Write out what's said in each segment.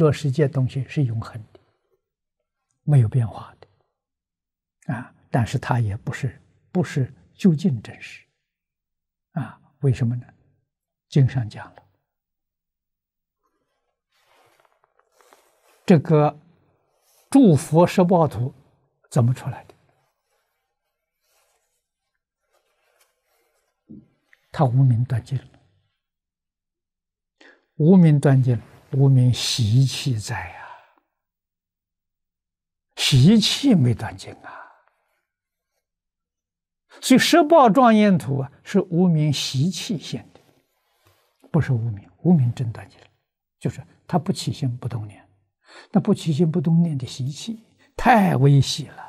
这世界东西是永恒的，没有变化的啊！但是它也不是，不是究竟真实啊？为什么呢？经上讲了，这个诸佛十报图怎么出来的？他无名断尽了，无名断尽。无名习气在呀，习气没断尽啊，所以十报庄严土啊是无名习气现的，不是无名，无名真断尽了，就是他不起心不动念，那不起心不动念的习气太危险了。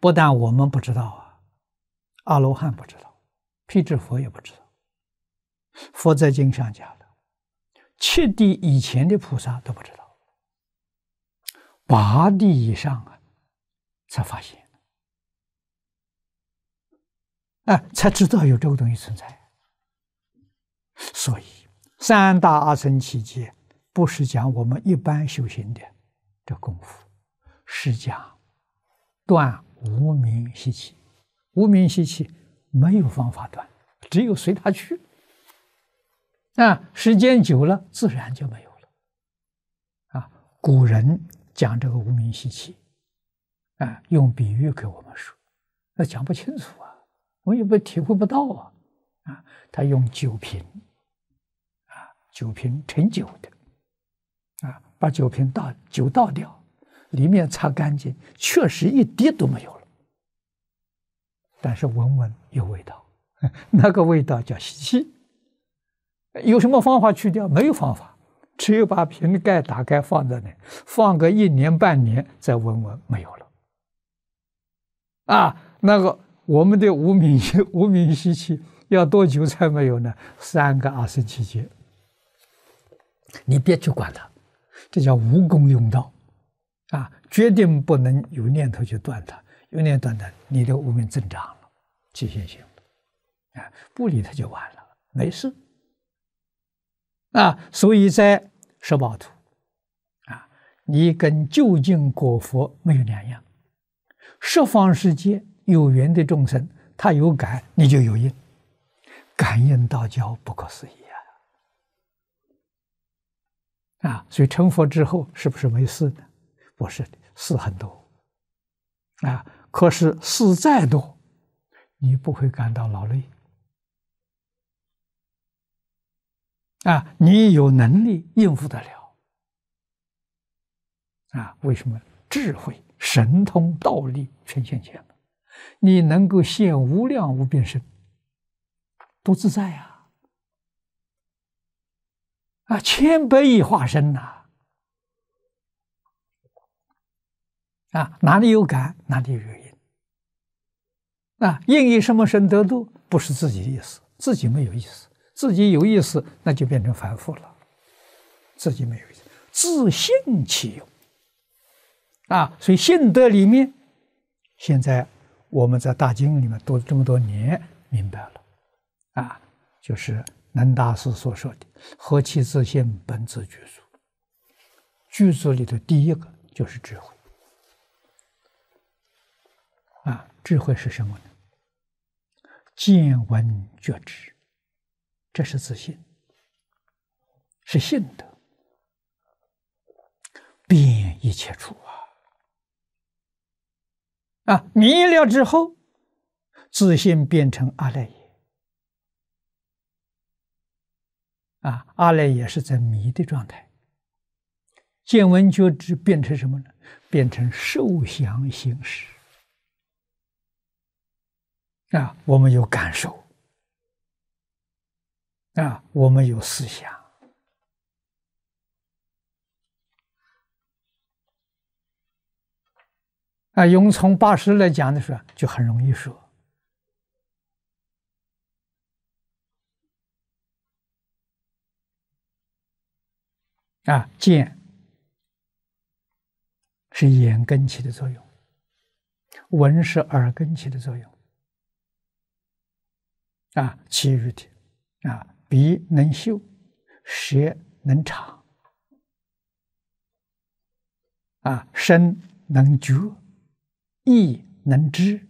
不但我们不知道啊，阿罗汉不知道，辟支佛也不知道。佛在经上讲的，七地以前的菩萨都不知道，八地以上啊，才发现啊，哎，才知道有这个东西存在。所以三大阿僧奇劫不是讲我们一般修行的这功夫，是讲断无明习气，无明习气没有方法断，只有随他去。那时间久了，自然就没有了。啊，古人讲这个无名习气，啊，用比喻给我们说，那讲不清楚啊，我也不体会不到啊。啊，他用酒瓶，啊，酒瓶盛酒的，啊，把酒瓶倒酒倒掉，里面擦干净，确实一滴都没有了。但是闻闻有味道，那个味道叫吸气。有什么方法去掉？没有方法，只有把瓶盖打开，放在那，放个一年半年，再闻闻，没有了。啊，那个我们的无名无名息气要多久才没有呢？三个二十七节，你别去管它，这叫无功用道，啊，决定不能有念头去断它，有念头断它，你的无名增长了，起限性了，不理它就完了，没事。啊，所以在十宝图啊，你跟究竟果佛没有两样。十方世界有缘的众生，他有感，你就有应，感应道交，不可思议啊！啊，所以成佛之后是不是没事呢？不是的，事很多。啊，可是事再多，你不会感到劳累。啊，你有能力应付得了。啊，为什么智慧、神通、道力全现前你能够现无量无边身，多自在呀！啊，千百亿化身呐！啊，哪里有感，哪里有因。啊，因以什么身得度？不是自己的意思，自己没有意思。自己有意思，那就变成凡夫了；自己没有意思，自信其用啊。所以信德里面，现在我们在大经里面读这么多年，明白了啊，就是南大师所说的“何其自信，本自具足”。具足里的第一个就是智慧啊，智慧是什么呢？见闻觉知。这是自信，是信德，病一切除啊！啊，迷了之后，自信变成阿赖耶，啊，阿赖耶是在迷的状态，见闻觉知变成什么呢？变成受想行识啊，我们有感受。啊，我们有思想啊。用从八十来讲的时候，就很容易说啊，见是眼根起的作用，闻是耳根起的作用啊，其余的啊。鼻能嗅，舌能尝，啊，身能觉，意能知，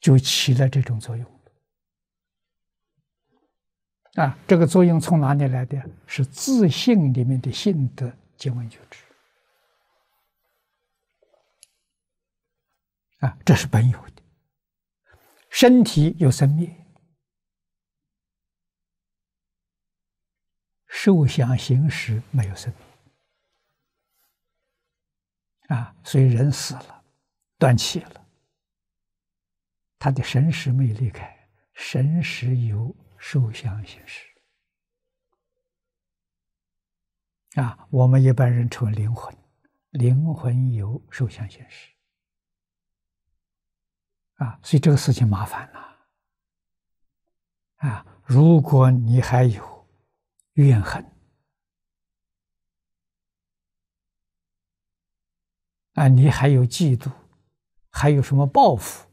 就起了这种作用啊，这个作用从哪里来的？是自信里面的性的见闻觉知。啊，这是本有。的。身体有生命，受想行识没有生命啊，所以人死了，断气了，他的神识没离开，神识由受想行识啊，我们一般人称为灵魂，灵魂由受想行识。啊，所以这个事情麻烦了。啊，如果你还有怨恨，啊，你还有嫉妒，还有什么报复，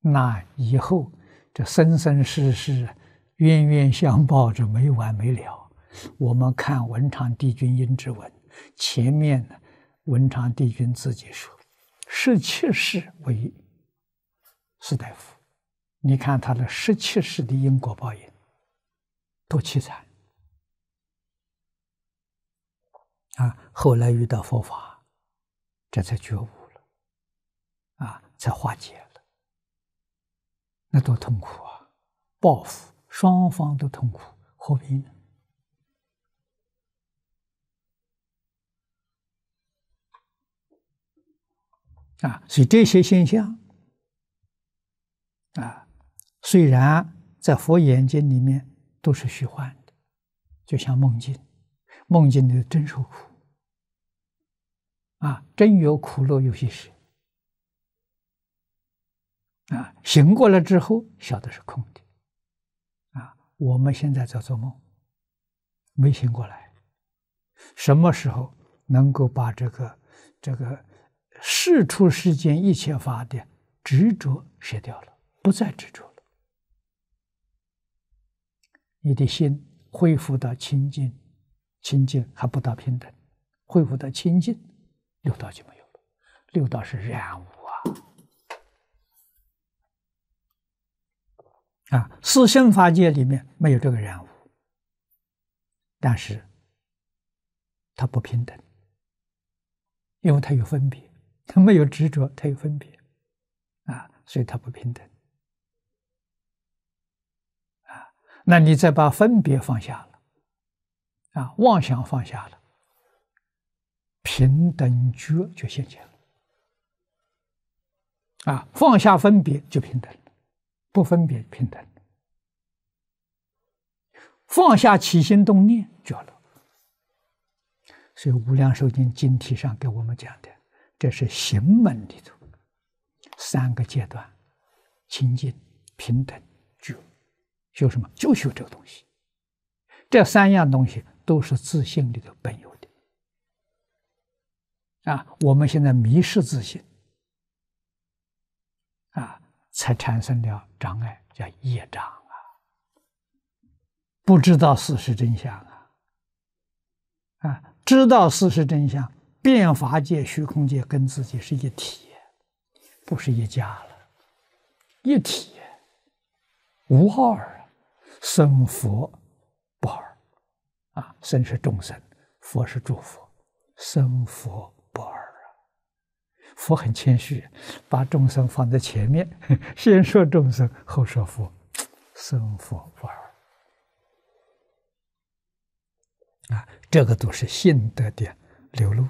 那以后这生生世世，冤冤相报这没完没了。我们看文长帝君因之文前面呢，文长帝君自己说，十七世为。斯大夫，你看他的十七世的因果报应多凄惨啊！后来遇到佛法，这才觉悟了，啊，才化解了。那多痛苦啊！报复双方都痛苦，和平呢？啊，所以这些现象。啊，虽然在佛眼睛里面都是虚幻的，就像梦境，梦境里真受苦。啊，真有苦乐有些事。啊，醒过来之后晓得是空的。啊，我们现在在做梦，没醒过来。什么时候能够把这个这个世出世间一切法的执着舍掉了？不再执着了，你的心恢复到清净，清净还不到平等，恢复到清净，六道就没有了。六道是染污啊，啊，四圣法界里面没有这个染污，但是它不平等，因为它有分别，它没有执着，它有分别，啊，所以它不平等。那你再把分别放下了，啊，妄想放下了，平等觉就现前了。啊，放下分别就平等了，不分别平等。放下起心动念觉了。所以《无量寿经》经题上给我们讲的，这是行门里的三个阶段：清净、平等。就什么？就学这个东西。这三样东西都是自信里头本有的。啊，我们现在迷失自信，啊，才产生了障碍，叫业障啊。不知道事实真相啊，啊，知道事实真相，变法界、虚空界跟自己是一体，不是一家了，一体，无二。生佛不二啊，生是众生，佛是诸佛，生佛不二啊。佛很谦虚，把众生放在前面，先说众生，后说佛，生佛不二啊。这个都是信德的流露。